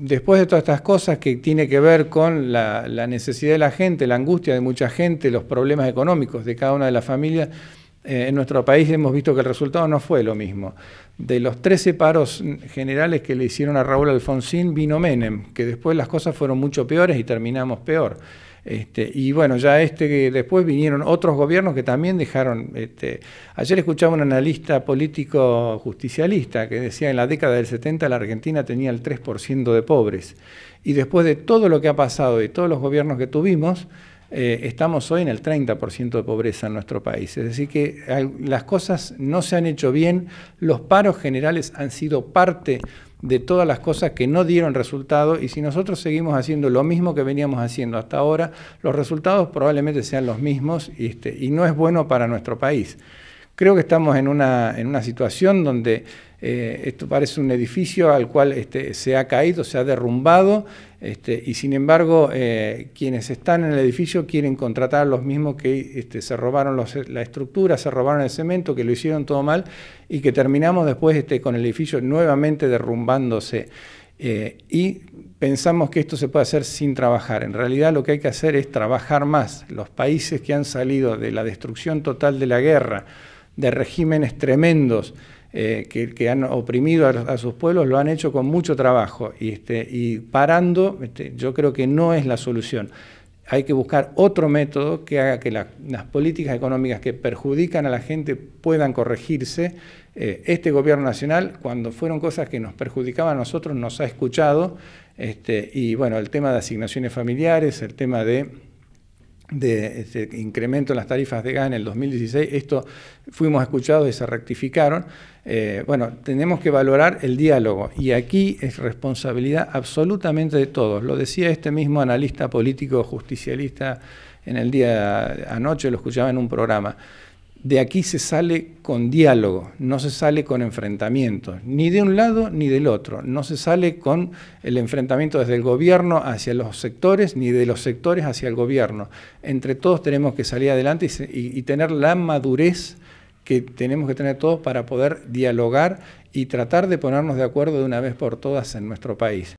después de todas estas cosas que tiene que ver con la, necesidad de la gente, la angustia de mucha gente, los problemas económicos de cada una de las familias, eh, en nuestro país hemos visto que el resultado no fue lo mismo. De los 13 paros generales que le hicieron a Raúl Alfonsín, vino Menem, que después las cosas fueron mucho peores y terminamos peor. Este, y bueno, ya este que después vinieron otros gobiernos que también dejaron. Este, ayer escuchaba un analista político justicialista que decía en la década del 70 la Argentina tenía el 3% de pobres. Y después de todo lo que ha pasado y todos los gobiernos que tuvimos, eh, estamos hoy en el 30% de pobreza en nuestro país. Es decir, que las cosas no se han hecho bien, los paros generales han sido parte de todas las cosas que no dieron resultado y si nosotros seguimos haciendo lo mismo que veníamos haciendo hasta ahora, los resultados probablemente sean los mismos este, y no es bueno para nuestro país. Creo que estamos en una, situación donde eh, esto parece un edificio al cual este, se ha caído, se ha derrumbado, este, y sin embargo eh, quienes están en el edificio quieren contratar a los mismos que este, se robaron la estructura, se robaron el cemento, que lo hicieron todo mal, y que terminamos después con el edificio nuevamente derrumbándose. Eh, y pensamos que esto se puede hacer sin trabajar. En realidad lo que hay que hacer es trabajar más. Los países que han salido de la destrucción total de la guerra, de regímenes tremendos eh, que, han oprimido a, sus pueblos, lo han hecho con mucho trabajo y, este, y parando este, yo creo que no es la solución. Hay que buscar otro método que haga que las políticas económicas que perjudican a la gente puedan corregirse. Eh, este gobierno nacional, cuando fueron cosas que nos perjudicaban a nosotros, nos ha escuchado. Este, y bueno, el tema de asignaciones familiares, el tema de de ese incremento en las tarifas de gas en el 2016, esto fuimos escuchados y se rectificaron. Eh, bueno, tenemos que valorar el diálogo y aquí es responsabilidad absolutamente de todos. Lo decía este mismo analista político justicialista en el día anoche, lo escuchaba en un programa de aquí se sale con diálogo, no se sale con enfrentamientos, ni de un lado ni del otro, no se sale con el enfrentamiento desde el gobierno hacia los sectores, ni de los sectores hacia el gobierno. Entre todos tenemos que salir adelante y, y tener la madurez que tenemos que tener todos para poder dialogar y tratar de ponernos de acuerdo de una vez por todas en nuestro país.